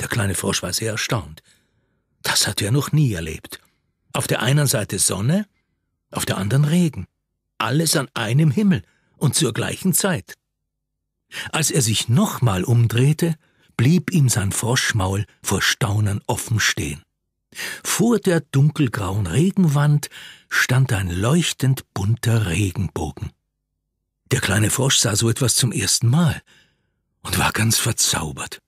Der kleine Frosch war sehr erstaunt. Das hatte er noch nie erlebt. Auf der einen Seite Sonne, auf der anderen Regen. Alles an einem Himmel und zur gleichen Zeit. Als er sich nochmal umdrehte, blieb ihm sein Froschmaul vor Staunen offen stehen. Vor der dunkelgrauen Regenwand stand ein leuchtend bunter Regenbogen. Der kleine Frosch sah so etwas zum ersten Mal und war ganz verzaubert.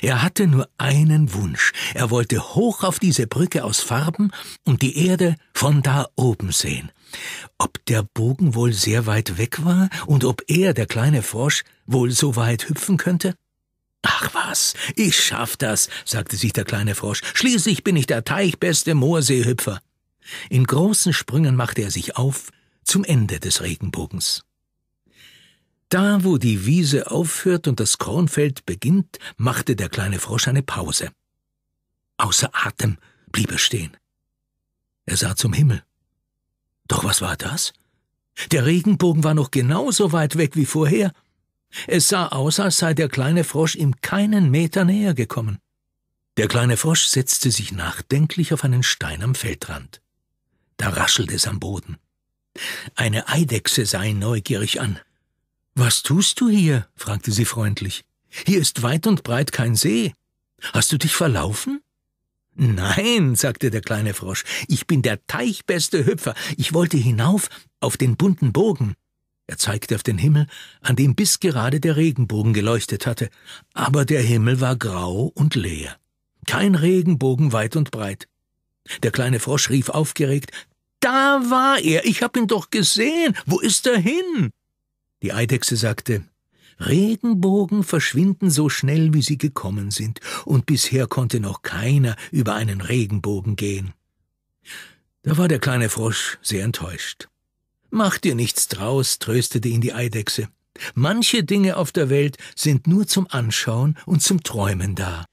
Er hatte nur einen Wunsch. Er wollte hoch auf diese Brücke aus Farben und die Erde von da oben sehen. Ob der Bogen wohl sehr weit weg war und ob er, der kleine Frosch, wohl so weit hüpfen könnte? Ach was, ich schaff das, sagte sich der kleine Frosch. Schließlich bin ich der teichbeste Moorseehüpfer. In großen Sprüngen machte er sich auf zum Ende des Regenbogens. Da, wo die Wiese aufhört und das Kornfeld beginnt, machte der kleine Frosch eine Pause. Außer Atem blieb er stehen. Er sah zum Himmel. Doch was war das? Der Regenbogen war noch genauso weit weg wie vorher. Es sah aus, als sei der kleine Frosch ihm keinen Meter näher gekommen. Der kleine Frosch setzte sich nachdenklich auf einen Stein am Feldrand. Da raschelte es am Boden. Eine Eidechse sah ihn neugierig an. Was tust du hier? fragte sie freundlich. Hier ist weit und breit kein See. Hast du dich verlaufen? Nein, sagte der kleine Frosch, ich bin der teichbeste Hüpfer. Ich wollte hinauf auf den bunten Bogen. Er zeigte auf den Himmel, an dem bis gerade der Regenbogen geleuchtet hatte, aber der Himmel war grau und leer. Kein Regenbogen weit und breit. Der kleine Frosch rief aufgeregt Da war er, ich hab ihn doch gesehen. Wo ist er hin? Die Eidechse sagte, Regenbogen verschwinden so schnell, wie sie gekommen sind, und bisher konnte noch keiner über einen Regenbogen gehen. Da war der kleine Frosch sehr enttäuscht. Mach dir nichts draus, tröstete ihn die Eidechse. Manche Dinge auf der Welt sind nur zum Anschauen und zum Träumen da.